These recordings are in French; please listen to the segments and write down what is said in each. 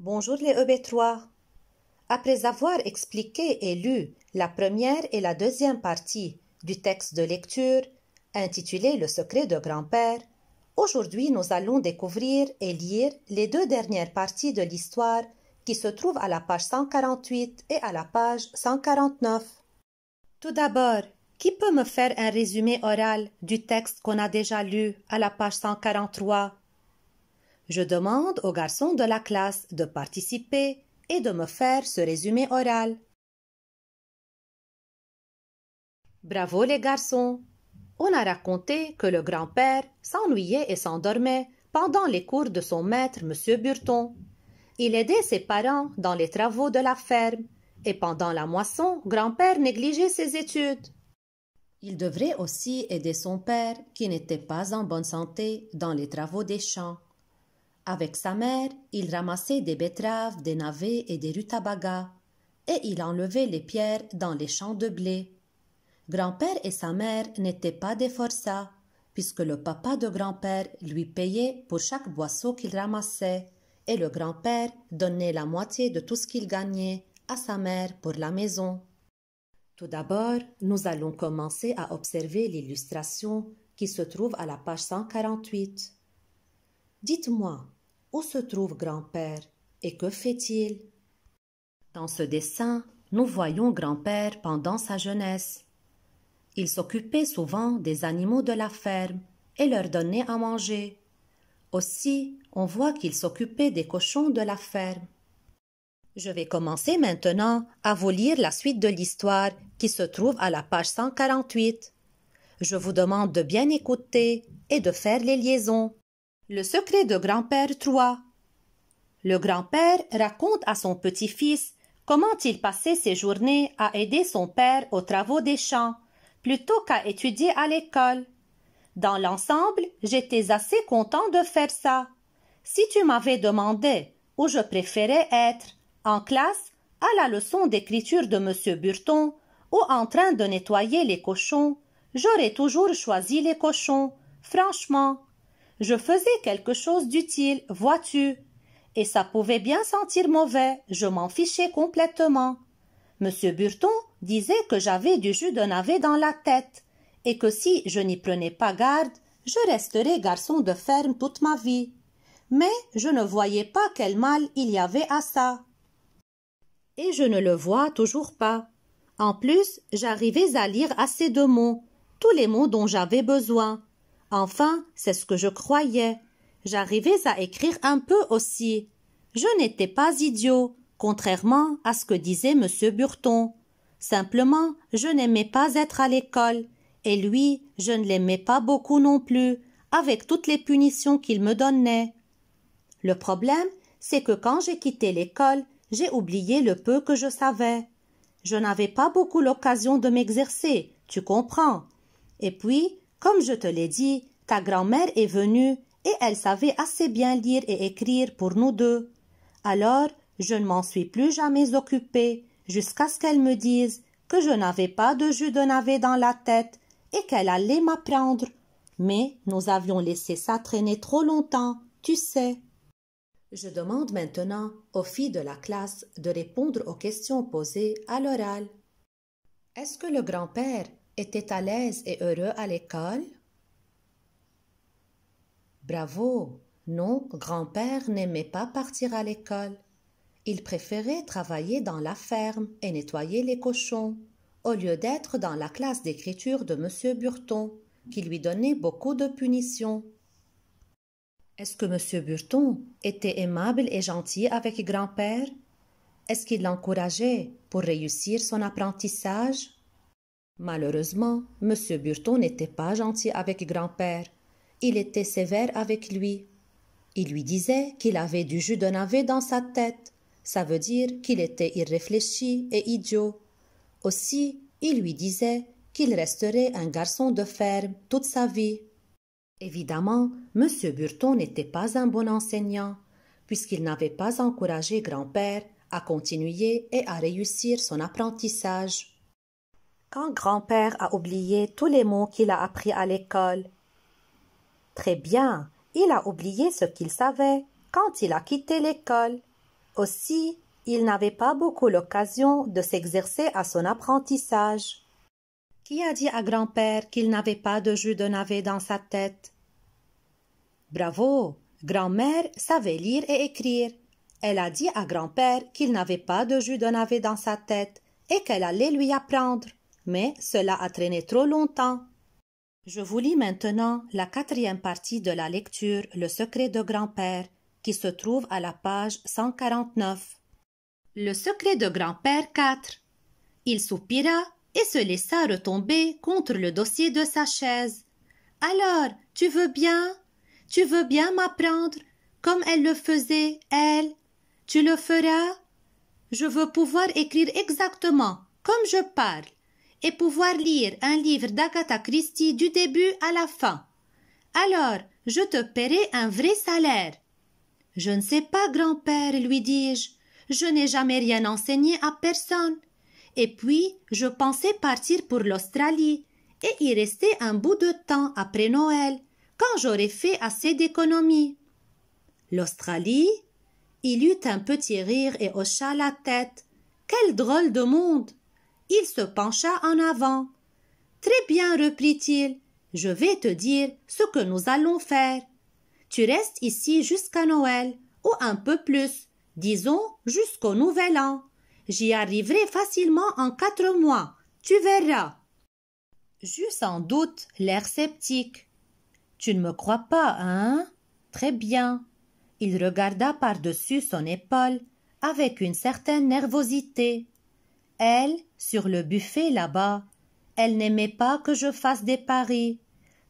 Bonjour les EB3. Après avoir expliqué et lu la première et la deuxième partie du texte de lecture intitulé Le secret de grand-père, aujourd'hui nous allons découvrir et lire les deux dernières parties de l'histoire qui se trouvent à la page 148 et à la page 149. Tout d'abord, qui peut me faire un résumé oral du texte qu'on a déjà lu à la page 143 je demande aux garçons de la classe de participer et de me faire ce résumé oral. Bravo les garçons. On a raconté que le grand-père s'ennuyait et s'endormait pendant les cours de son maître M. Burton. Il aidait ses parents dans les travaux de la ferme et pendant la moisson, grand-père négligeait ses études. Il devrait aussi aider son père, qui n'était pas en bonne santé, dans les travaux des champs. Avec sa mère, il ramassait des betteraves, des navets et des rutabagas, et il enlevait les pierres dans les champs de blé. Grand-père et sa mère n'étaient pas des forçats, puisque le papa de grand-père lui payait pour chaque boisseau qu'il ramassait, et le grand-père donnait la moitié de tout ce qu'il gagnait à sa mère pour la maison. Tout d'abord, nous allons commencer à observer l'illustration qui se trouve à la page 148. Dites-moi, où se trouve grand-père et que fait-il Dans ce dessin, nous voyons grand-père pendant sa jeunesse. Il s'occupait souvent des animaux de la ferme et leur donnait à manger. Aussi, on voit qu'il s'occupait des cochons de la ferme. Je vais commencer maintenant à vous lire la suite de l'histoire qui se trouve à la page 148. Je vous demande de bien écouter et de faire les liaisons. Le secret de grand-père 3 Le grand-père raconte à son petit-fils comment il passait ses journées à aider son père aux travaux des champs, plutôt qu'à étudier à l'école. Dans l'ensemble, j'étais assez content de faire ça. Si tu m'avais demandé où je préférais être, en classe, à la leçon d'écriture de M. Burton, ou en train de nettoyer les cochons, j'aurais toujours choisi les cochons, franchement. Je faisais quelque chose d'utile, vois-tu. Et ça pouvait bien sentir mauvais, je m'en fichais complètement. Monsieur Burton disait que j'avais du jus de navet dans la tête, et que si je n'y prenais pas garde, je resterais garçon de ferme toute ma vie. Mais je ne voyais pas quel mal il y avait à ça. Et je ne le vois toujours pas. En plus, j'arrivais à lire assez de mots, tous les mots dont j'avais besoin. Enfin, c'est ce que je croyais. J'arrivais à écrire un peu aussi. Je n'étais pas idiot, contrairement à ce que disait M. Burton. Simplement, je n'aimais pas être à l'école, et lui, je ne l'aimais pas beaucoup non plus, avec toutes les punitions qu'il me donnait. Le problème, c'est que quand j'ai quitté l'école, j'ai oublié le peu que je savais. Je n'avais pas beaucoup l'occasion de m'exercer, tu comprends. Et puis, comme je te l'ai dit, ta grand-mère est venue et elle savait assez bien lire et écrire pour nous deux. Alors, je ne m'en suis plus jamais occupée jusqu'à ce qu'elle me dise que je n'avais pas de jus de navet dans la tête et qu'elle allait m'apprendre. Mais nous avions laissé ça traîner trop longtemps, tu sais. Je demande maintenant aux filles de la classe de répondre aux questions posées à l'oral. Est-ce que le grand-père était à l'aise et heureux à l'école Bravo Non, grand-père n'aimait pas partir à l'école. Il préférait travailler dans la ferme et nettoyer les cochons, au lieu d'être dans la classe d'écriture de M. Burton, qui lui donnait beaucoup de punitions. Est-ce que M. Burton était aimable et gentil avec grand-père Est-ce qu'il l'encourageait pour réussir son apprentissage Malheureusement, M. Burton n'était pas gentil avec grand-père. Il était sévère avec lui. Il lui disait qu'il avait du jus de navet dans sa tête. Ça veut dire qu'il était irréfléchi et idiot. Aussi, il lui disait qu'il resterait un garçon de ferme toute sa vie. Évidemment, M. Burton n'était pas un bon enseignant, puisqu'il n'avait pas encouragé grand-père à continuer et à réussir son apprentissage. Quand grand-père a oublié tous les mots qu'il a appris à l'école. Très bien, il a oublié ce qu'il savait quand il a quitté l'école. Aussi, il n'avait pas beaucoup l'occasion de s'exercer à son apprentissage. Qui a dit à grand-père qu'il n'avait pas de jus de navet dans sa tête Bravo Grand-mère savait lire et écrire. Elle a dit à grand-père qu'il n'avait pas de jus de navet dans sa tête et qu'elle allait lui apprendre mais cela a traîné trop longtemps. Je vous lis maintenant la quatrième partie de la lecture Le secret de grand-père, qui se trouve à la page 149. Le secret de grand-père 4. Il soupira et se laissa retomber contre le dossier de sa chaise. Alors, tu veux bien Tu veux bien m'apprendre comme elle le faisait, elle Tu le feras Je veux pouvoir écrire exactement comme je parle et pouvoir lire un livre d'Agatha Christie du début à la fin. Alors, je te paierai un vrai salaire. Je ne sais pas, grand-père, lui dis-je. Je, n'ai jamais rien enseigné à personne. Et puis, je pensais partir pour l'Australie et y rester un bout de temps après Noël, quand j'aurais fait assez d'économies. L'Australie Il eut un petit rire et hocha la tête. Quel drôle de monde il se pencha en avant. Très bien, reprit-il. Je vais te dire ce que nous allons faire. Tu restes ici jusqu'à Noël, ou un peu plus, disons jusqu'au Nouvel An. J'y arriverai facilement en quatre mois, tu verras. J'eus sans doute l'air sceptique. Tu ne me crois pas, hein? Très bien. Il regarda par-dessus son épaule avec une certaine nervosité. Elle, sur le buffet là-bas. Elle n'aimait pas que je fasse des paris.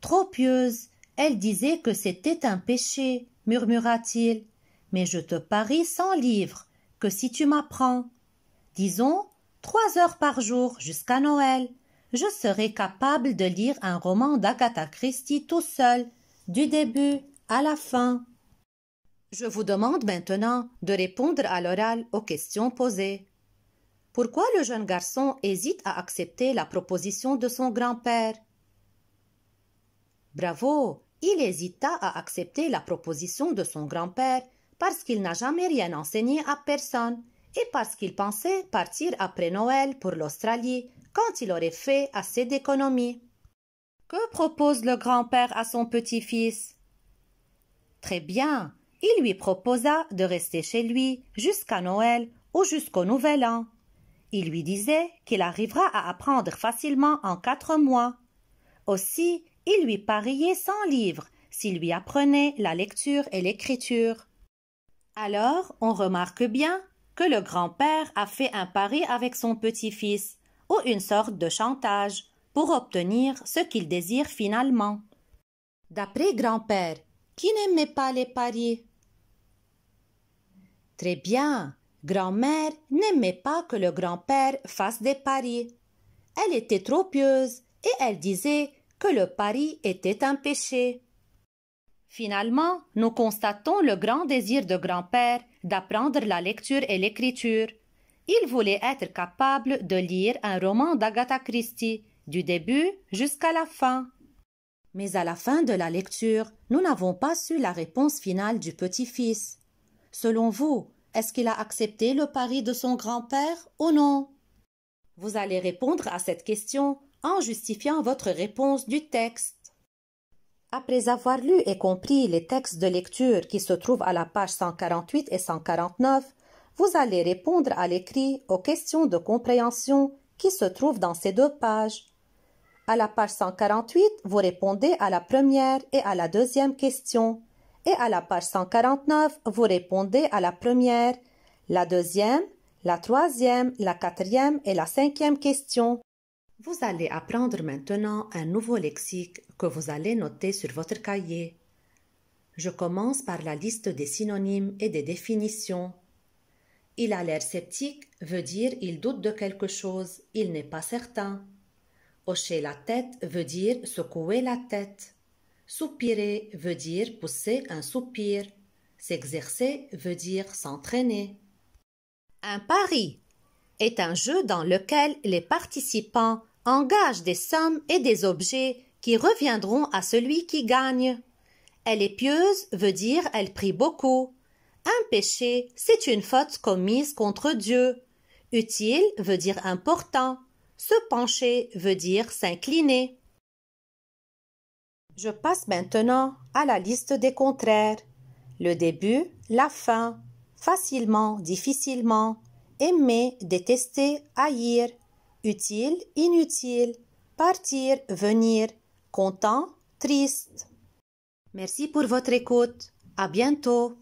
Trop pieuse, elle disait que c'était un péché, murmura-t-il. Mais je te parie sans livres que si tu m'apprends, disons trois heures par jour jusqu'à Noël, je serai capable de lire un roman d'Agatha Christie tout seul, du début à la fin. Je vous demande maintenant de répondre à l'oral aux questions posées. Pourquoi le jeune garçon hésite à accepter la proposition de son grand-père Bravo, il hésita à accepter la proposition de son grand-père parce qu'il n'a jamais rien enseigné à personne et parce qu'il pensait partir après Noël pour l'Australie quand il aurait fait assez d'économies. Que propose le grand-père à son petit-fils Très bien, il lui proposa de rester chez lui jusqu'à Noël ou jusqu'au Nouvel An. Il lui disait qu'il arrivera à apprendre facilement en quatre mois. Aussi, il lui pariait cent livres s'il lui apprenait la lecture et l'écriture. Alors, on remarque bien que le grand-père a fait un pari avec son petit-fils, ou une sorte de chantage, pour obtenir ce qu'il désire finalement. D'après grand-père, qui n'aimait pas les paris Très bien, Grand-mère n'aimait pas que le grand-père fasse des paris. Elle était trop pieuse et elle disait que le pari était un péché. Finalement, nous constatons le grand désir de grand-père d'apprendre la lecture et l'écriture. Il voulait être capable de lire un roman d'Agatha Christie, du début jusqu'à la fin. Mais à la fin de la lecture, nous n'avons pas su la réponse finale du petit-fils. Selon vous, est-ce qu'il a accepté le pari de son grand-père ou non Vous allez répondre à cette question en justifiant votre réponse du texte. Après avoir lu et compris les textes de lecture qui se trouvent à la page 148 et 149, vous allez répondre à l'écrit aux questions de compréhension qui se trouvent dans ces deux pages. À la page 148, vous répondez à la première et à la deuxième question et à la page 149, vous répondez à la première, la deuxième, la troisième, la quatrième et la cinquième question. Vous allez apprendre maintenant un nouveau lexique que vous allez noter sur votre cahier. Je commence par la liste des synonymes et des définitions. Il a l'air sceptique veut dire il doute de quelque chose, il n'est pas certain. Hocher la tête veut dire secouer la tête. Soupirer veut dire pousser un soupir. S'exercer veut dire s'entraîner. Un pari est un jeu dans lequel les participants engagent des sommes et des objets qui reviendront à celui qui gagne. Elle est pieuse veut dire elle prie beaucoup. Un péché, c'est une faute commise contre Dieu. Utile veut dire important. Se pencher veut dire s'incliner. Je passe maintenant à la liste des contraires. Le début, la fin, facilement, difficilement, aimer, détester, haïr, utile, inutile, partir, venir, content, triste. Merci pour votre écoute. À bientôt.